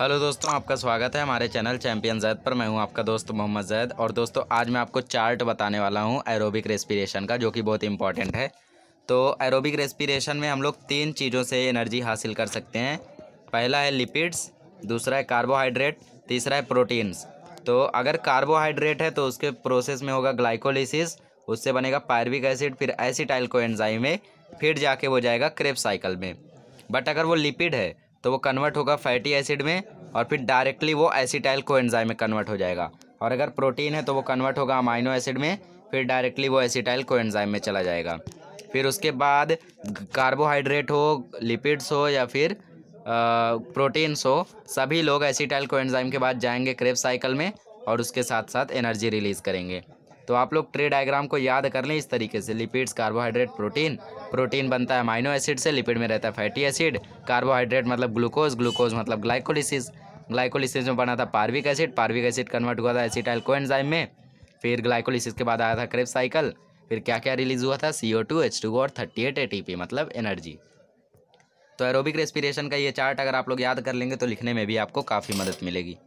hello दोस्तों आपका स्वागत है हमारे चैनल चैंपियन जैद पर मैं हूं आपका दोस्त मोहम्मद जैद और दोस्तों आज मैं आपको चार्ट बताने वाला हूं एरोबिक रेस्पिरेशन का जो कि बहुत इंपॉर्टेंट है तो एरोबिक रेस्पिरेशन में हम लोग तीन चीज़ों से एनर्जी हासिल कर सकते हैं पहला है लिपिड्स दूसरा है कार्बोहाइड्रेट तीसरा है प्रोटीन्स तो अगर कार्बोहाइड्रेट है तो उसके प्रोसेस में होगा ग्लाइकोलिसिस उससे बनेगा पायरविक एसिड फिर एसिटाइल को एनजाइम में फिर जाके वो जाएगा क्रेप साइकिल में बट अगर वो लिपिड है तो वो कन्वर्ट होगा फैटी एसिड में और फिर डायरेक्टली वो एसिटाइल को में कन्वर्ट हो जाएगा और अगर प्रोटीन है तो वो कन्वर्ट होगा अमाइनो एसिड में फिर डायरेक्टली वो एसिटाइल को में चला जाएगा फिर उसके बाद कार्बोहाइड्रेट हो लिपिड्स हो या फिर प्रोटीन्स हो सभी लोग एसिटाइल को के बाद जाएंगे क्रेप साइकिल में और उसके साथ साथ एनर्जी रिलीज़ करेंगे तो आप लोग ट्रे डायग्राम को याद कर लें इस तरीके से लिपिड्स कार्बोहाइड्रेट प्रोटीन प्रोटीन बनता है माइनो एसिड से लिपिड में रहता है फैटी एसिड कार्बोहाइड्रेट मतलब ग्लूकोज ग्लूकोज मतलब ग्लाइकोलिसिस ग्लाइकोलिसिस में बना था pyruvic acid pyruvic acid convert हुआ था एसिटाइल कोएंजाइम में फिर ग्लाइकोलिसिस के बाद आया था क्रेप साइकिल फिर क्या क्या रिलीज हुआ था C O two H two और thirty eight A T P मतलब एनर्जी तो एरोबिक रेस्पिरेशन का ये चार्ट अगर आप लोग याद कर लेंगे तो लिखने में भी आपको काफ़ी मदद मिलेगी